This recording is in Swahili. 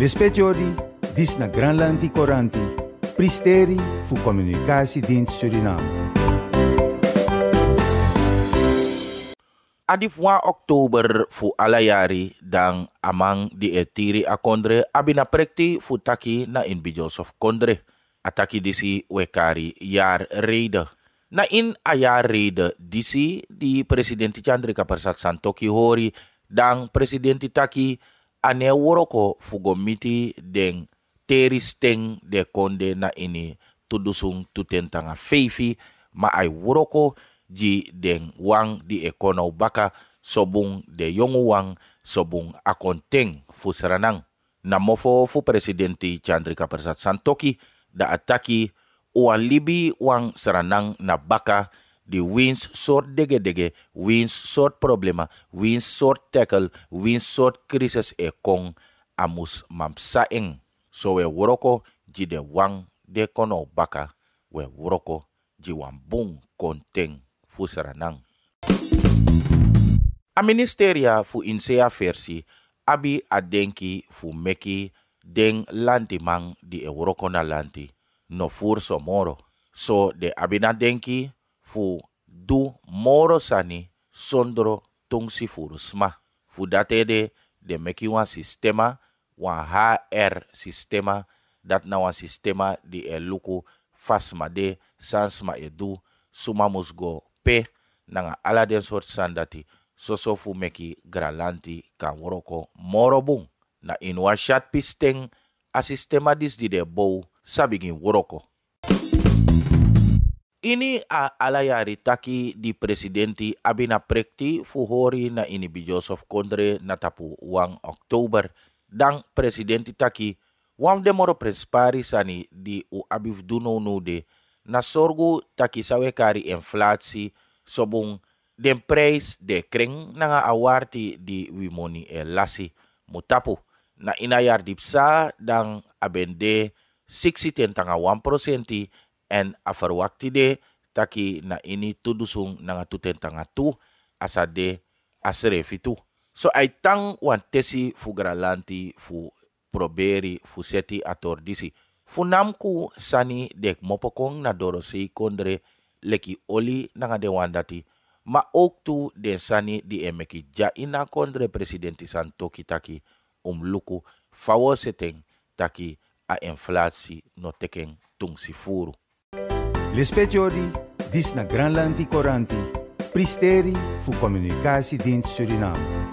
Lispetiori, dis na Granlandi Coranti, Pristeri voor Communicatiedienst Suriname. Adif 1 oktober fu alayari dan amang di etiri akondre abina prekti fu taki na in of kondre. Ataki disi wekari jaar rede. Na in ayar rede disi di presidenti Chandrika Persat Santoki hori dan presidenti taki ane woro ko fugo miti den teri steng de konde na ini tudusung tuten tanga feifi ma ai woro ko ji den wang di e kono baka sobung de yongu wang sobung akonteng fu seranang na mofo fu presidenti Chandrika Persat Santoki da ataki uan libi wang seranang na baka Die wins sort dege dege, wins sort problema, wins sort tackle, wins sort crisis e kong amus mam saeng. So we woroko ji de wang de kono baka, we woroko ji wambung konteng fusaranang. A ministeria fu insea versi abi adenki fu meki den lanti mang di e woroko na lanti no fur moro So de abina denki fu du moro sani sondro tongsi furu sma. Fu datede de meki wan sistema, wan HR sistema, dat na wan sistema di e luku fasma de sansma e du suma mus go pe nanga ala den sort san dati soso fu meki gralanti kan woroko moro bun. Na inwa wan shat pisteng a sistema dis di de bou sabigin woroko. Ini alayari taki di presidenti Abina Prekti fuhori na ini bi Joseph Kondre na tapu wang Oktober dan presidenti taki wam demoro prespari sani di u abif duno nude na sorgu taki sawekari inflasi sobung den preis de kring nanga awarti di wimoni elasi mutapu na inayar dipsa dan abende 60 tentang 1 prosenti en afar wakti de taki na ini tudusung nanga tuten tanga tu asa de asere fitu. So ai tang wan tesi fu fu proberi fu seti ator disi. Fu namku sani dek mopokong na doro kondre leki oli nanga de wandati. Ma oktu de sani di emeki ja ina kondre presidenti santo taki umluku fawo seteng taki a inflasi no teken tung si furu. Lespetiori, dis na Granland Coranti, Pristeri fu Communicatiedienst Suriname.